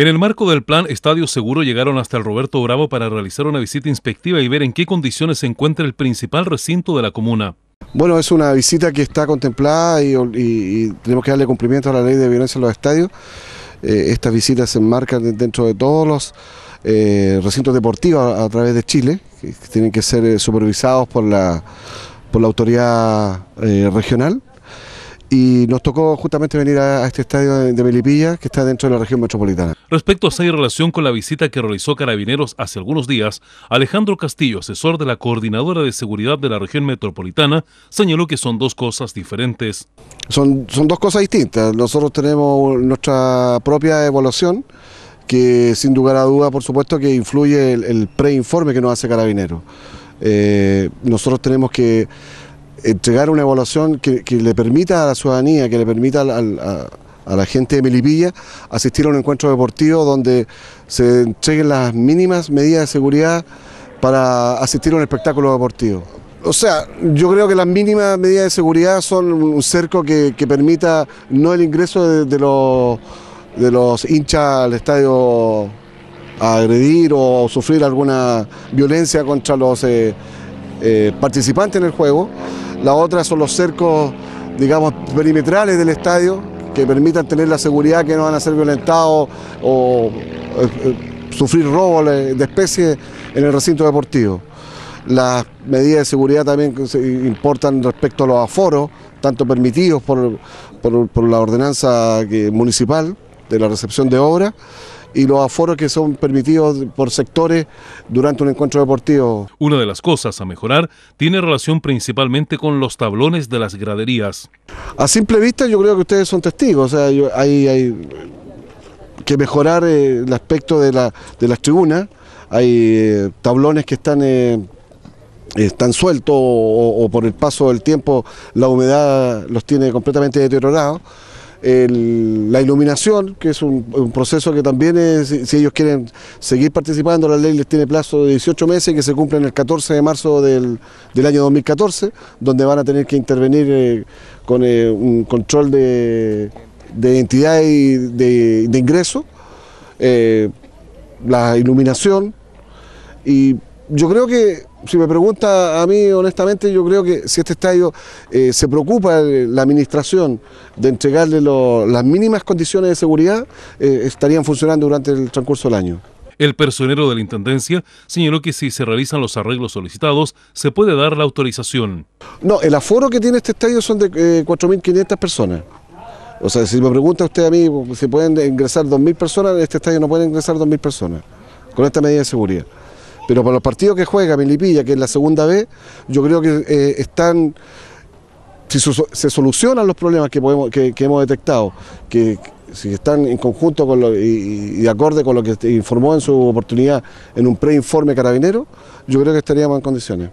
En el marco del plan Estadio Seguro llegaron hasta el Roberto Bravo para realizar una visita inspectiva y ver en qué condiciones se encuentra el principal recinto de la comuna. Bueno, es una visita que está contemplada y, tenemos que darle cumplimiento a la ley de violencia en los estadios. Eh, estas visitas se enmarcan dentro de todos los eh, recintos deportivos a, través de Chile, que tienen que ser eh, supervisados por por la autoridad regional y nos tocó justamente venir a, este estadio de, Melipilla, que está dentro de la región metropolitana. Respecto a esa relación con la visita que realizó Carabineros hace algunos días, Alejandro Castillo, asesor de la Coordinadora de Seguridad de la región metropolitana, señaló que son dos cosas diferentes. Son, son dos cosas distintas. Nosotros tenemos nuestra propia evaluación que sin lugar a duda, por supuesto, que influye el, el preinforme que nos hace Carabineros. Eh, nosotros tenemos que entregar una evaluación que, le permita a la ciudadanía, que le permita a, la gente de Melipilla asistir a un encuentro deportivo donde se entreguen las mínimas medidas de seguridad para asistir a un espectáculo deportivo. O sea, yo creo que las mínimas medidas de seguridad son un cerco que, permita no el ingreso de, los, hinchas al estadio a agredir o sufrir alguna violencia contra los eh, eh, participantes en el juego. La otra son los cercos, digamos, perimetrales del estadio, que permitan tener la seguridad que no van a ser violentados o eh, eh, sufrir robos de especie en el recinto deportivo. Las medidas de seguridad también importan respecto a los aforos, tanto permitidos por, por la ordenanza municipal de la recepción de obras, y los aforos que son permitidos por sectores durante un encuentro deportivo. Una de las cosas a mejorar tiene relación principalmente con los tablones de las graderías. A simple vista yo creo que ustedes son testigos, o hay, que mejorar eh, el aspecto de, la, de, las tribunas, hay eh, tablones que están... Eh, están sueltos o, por el paso del tiempo la humedad los tiene completamente deteriorados la iluminación, que es un, proceso que también, si ellos quieren seguir participando, la ley les tiene plazo de 18 meses que se en el 14 de marzo del, año 2014, donde van a tener que intervenir eh, con eh, un control de, de y de, de ingreso, eh, la iluminación y yo creo que, si me pregunta a mí honestamente, yo creo que si este estadio eh, se preocupa la administración de entregarle las mínimas condiciones de seguridad, eh, estarían funcionando durante el transcurso del año. El personero de la Intendencia señaló que si se realizan los arreglos solicitados, se puede dar la autorización. No, el aforo que tiene este estadio son de 4.500 eh, personas. O sea, si me pregunta usted a mí si pueden ingresar 2.000 personas, este estadio no puede ingresar 2.000 personas con esta medida de seguridad. Pero para los partidos que juega Milipilla, que es la segunda vez, yo creo que eh, están si se solucionan los problemas que, que, hemos detectado, que, si están en conjunto con y, de acorde con lo que informó en su oportunidad en un preinforme carabinero, yo creo que estaríamos en condiciones.